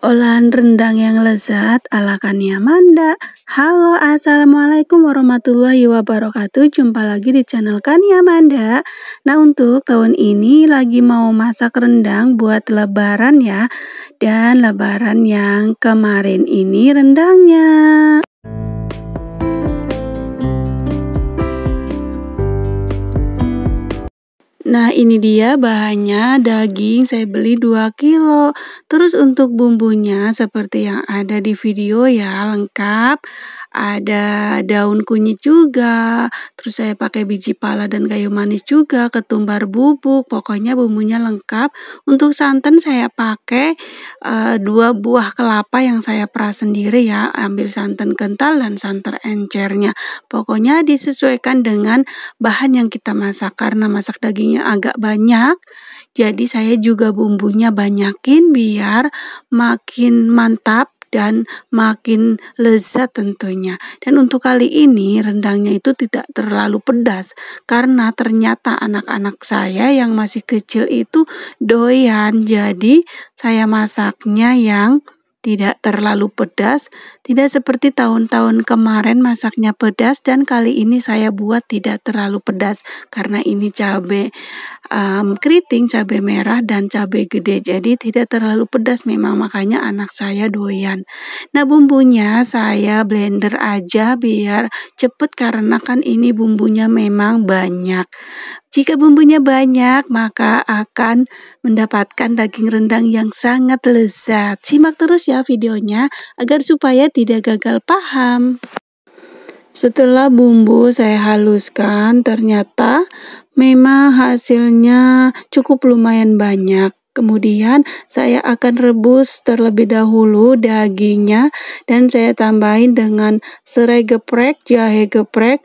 olahan rendang yang lezat ala Kania Manda. Halo, Assalamualaikum warahmatullahi wabarakatuh. Jumpa lagi di channel Kania Manda. Nah, untuk tahun ini lagi mau masak rendang buat lebaran ya. Dan lebaran yang kemarin ini rendangnya. Nah ini dia bahannya daging saya beli 2 kilo Terus untuk bumbunya seperti yang ada di video ya lengkap Ada daun kunyit juga Terus saya pakai biji pala dan kayu manis juga Ketumbar bubuk Pokoknya bumbunya lengkap Untuk santan saya pakai uh, dua buah kelapa yang saya peras sendiri ya Ambil santan kental dan santan encernya Pokoknya disesuaikan dengan bahan yang kita masak Karena masak dagingnya agak banyak. Jadi saya juga bumbunya banyakin biar makin mantap dan makin lezat tentunya. Dan untuk kali ini rendangnya itu tidak terlalu pedas karena ternyata anak-anak saya yang masih kecil itu doyan. Jadi saya masaknya yang tidak terlalu pedas, tidak seperti tahun-tahun kemarin masaknya pedas dan kali ini saya buat tidak terlalu pedas karena ini cabe um, keriting, cabe merah dan cabe gede. Jadi tidak terlalu pedas memang makanya anak saya doyan. Nah, bumbunya saya blender aja biar cepet karena kan ini bumbunya memang banyak. Jika bumbunya banyak, maka akan mendapatkan daging rendang yang sangat lezat. Simak terus ya videonya agar supaya tidak gagal paham. Setelah bumbu saya haluskan, ternyata memang hasilnya cukup lumayan banyak. Kemudian saya akan rebus terlebih dahulu dagingnya dan saya tambahin dengan serai geprek, jahe geprek,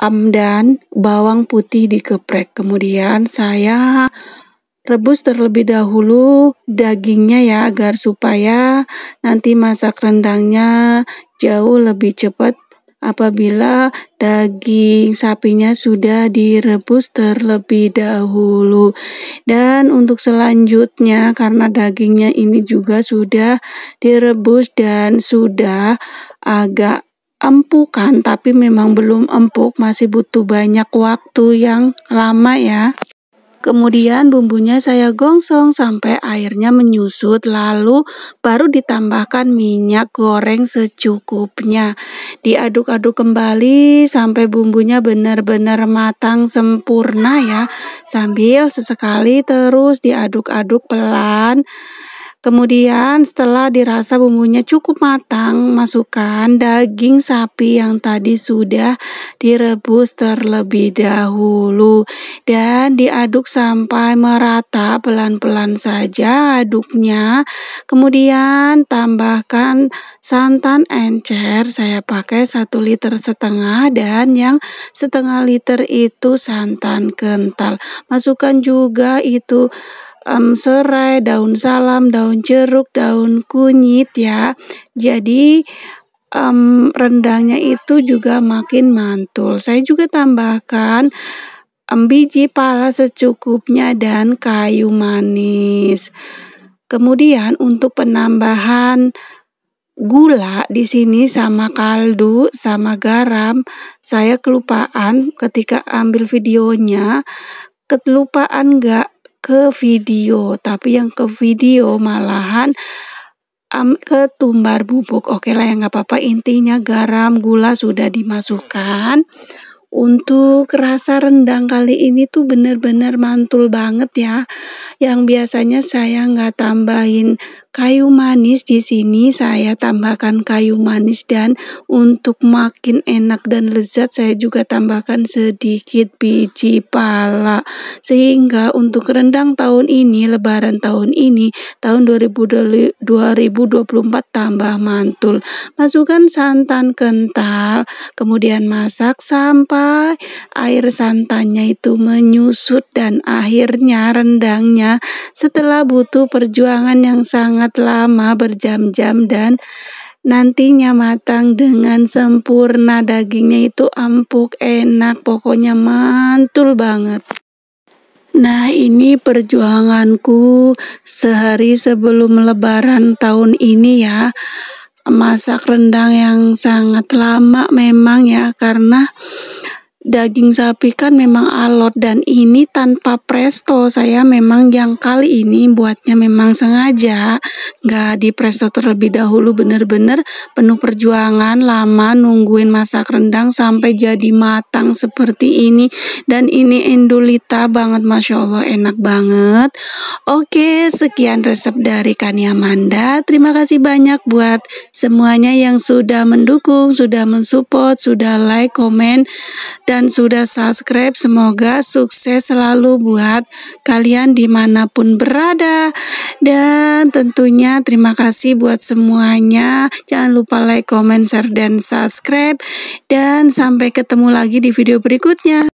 amdan, bawang putih dikeprek. Kemudian saya rebus terlebih dahulu dagingnya ya agar supaya nanti masak rendangnya jauh lebih cepat apabila daging sapinya sudah direbus terlebih dahulu. Dan untuk selanjutnya karena dagingnya ini juga sudah direbus dan sudah agak empuk kan tapi memang belum empuk masih butuh banyak waktu yang lama ya Kemudian bumbunya saya gongsong sampai airnya menyusut lalu baru ditambahkan minyak goreng secukupnya. Diaduk-aduk kembali sampai bumbunya benar-benar matang sempurna ya. Sambil sesekali terus diaduk-aduk pelan Kemudian setelah dirasa bumbunya cukup matang, masukkan daging sapi yang tadi sudah direbus terlebih dahulu dan diaduk sampai merata pelan-pelan saja aduknya. Kemudian tambahkan santan encer, saya pakai 1 liter setengah dan yang setengah liter itu santan kental. Masukkan juga itu um, serai, daun salam, daun jeruk, daun kunyit ya. Jadi um, rendangnya itu juga makin mantul. Saya juga tambahkan um, biji pala secukupnya dan kayu manis. Kemudian untuk penambahan gula di sini sama kaldu sama garam saya kelupaan ketika ambil videonya kelupaan nggak ke video, tapi yang ke video malahan um, tumbar bubuk. Oke okay lah ya nggak apa-apa. Intinya garam, gula sudah dimasukkan. Untuk rasa rendang kali ini tuh bener-bener mantul banget ya. Yang biasanya saya nggak tambahin kayu manis di sini saya tambahkan kayu manis dan untuk makin enak dan lezat saya juga tambahkan sedikit biji pala sehingga untuk rendang tahun ini lebaran tahun ini tahun 2024 tambah mantul masukkan santan kental kemudian masak sampai air santannya itu menyusut dan akhirnya rendangnya setelah butuh perjuangan yang sangat lama berjam-jam dan nantinya matang dengan sempurna dagingnya itu empuk enak pokoknya mantul banget Nah ini perjuanganku sehari sebelum lebaran tahun ini ya masak rendang yang sangat lama memang ya karena daging sapi kan memang alot dan ini tanpa presto saya memang yang kali ini buatnya memang sengaja nggak di presto terlebih dahulu bener-bener penuh perjuangan lama nungguin masak rendang sampai jadi matang seperti ini dan ini endulita banget Masya Allah enak banget oke sekian resep dari Kania Manda terima kasih banyak buat semuanya yang sudah mendukung sudah mensupport sudah like komen dan dan sudah subscribe. Semoga sukses selalu buat kalian dimanapun berada. Dan tentunya terima kasih buat semuanya. Jangan lupa like, comment, share, dan subscribe. Dan sampai ketemu lagi di video berikutnya.